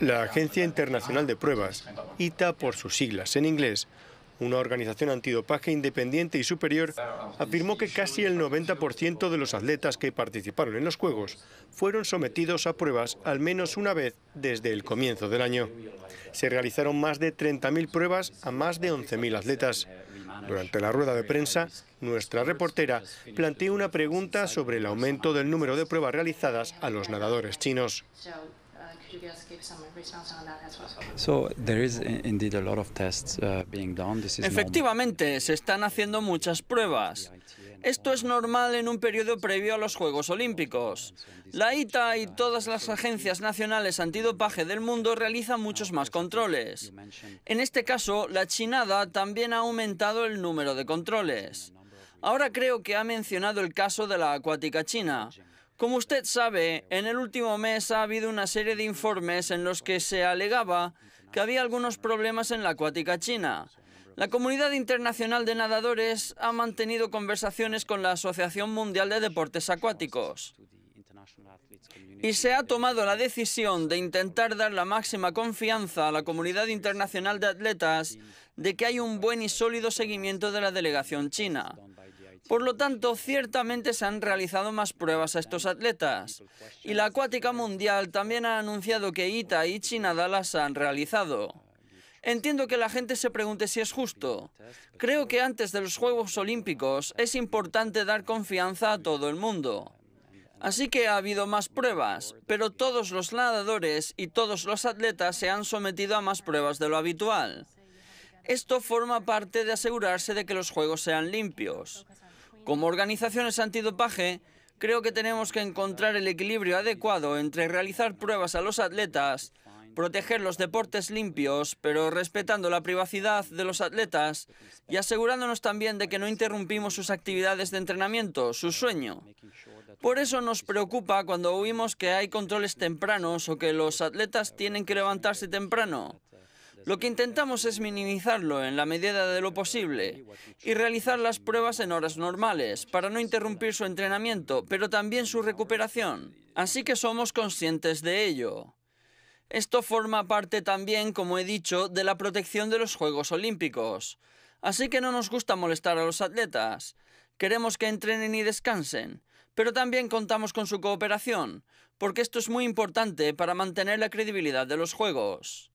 La Agencia Internacional de Pruebas, ITA por sus siglas en inglés, una organización antidopaje independiente y superior, afirmó que casi el 90% de los atletas que participaron en los Juegos fueron sometidos a pruebas al menos una vez desde el comienzo del año. Se realizaron más de 30.000 pruebas a más de 11.000 atletas. Durante la rueda de prensa, nuestra reportera planteó una pregunta sobre el aumento del número de pruebas realizadas a los nadadores chinos. Efectivamente, se están haciendo muchas pruebas. Esto es normal en un periodo previo a los Juegos Olímpicos. La ITA y todas las agencias nacionales antidopaje del mundo realizan muchos más controles. En este caso, la chinada también ha aumentado el número de controles. Ahora creo que ha mencionado el caso de la acuática china. Como usted sabe, en el último mes ha habido una serie de informes en los que se alegaba que había algunos problemas en la acuática china. La comunidad internacional de nadadores ha mantenido conversaciones con la Asociación Mundial de Deportes Acuáticos y se ha tomado la decisión de intentar dar la máxima confianza a la comunidad internacional de atletas de que hay un buen y sólido seguimiento de la delegación china. Por lo tanto, ciertamente se han realizado más pruebas a estos atletas. Y la Acuática Mundial también ha anunciado que Ita y Chinada las han realizado. Entiendo que la gente se pregunte si es justo. Creo que antes de los Juegos Olímpicos es importante dar confianza a todo el mundo. Así que ha habido más pruebas, pero todos los nadadores y todos los atletas se han sometido a más pruebas de lo habitual. Esto forma parte de asegurarse de que los juegos sean limpios. Como organizaciones antidopaje, creo que tenemos que encontrar el equilibrio adecuado entre realizar pruebas a los atletas, proteger los deportes limpios, pero respetando la privacidad de los atletas y asegurándonos también de que no interrumpimos sus actividades de entrenamiento, su sueño. Por eso nos preocupa cuando oímos que hay controles tempranos o que los atletas tienen que levantarse temprano. Lo que intentamos es minimizarlo en la medida de lo posible y realizar las pruebas en horas normales para no interrumpir su entrenamiento, pero también su recuperación. Así que somos conscientes de ello. Esto forma parte también, como he dicho, de la protección de los Juegos Olímpicos. Así que no nos gusta molestar a los atletas. Queremos que entrenen y descansen, pero también contamos con su cooperación, porque esto es muy importante para mantener la credibilidad de los Juegos.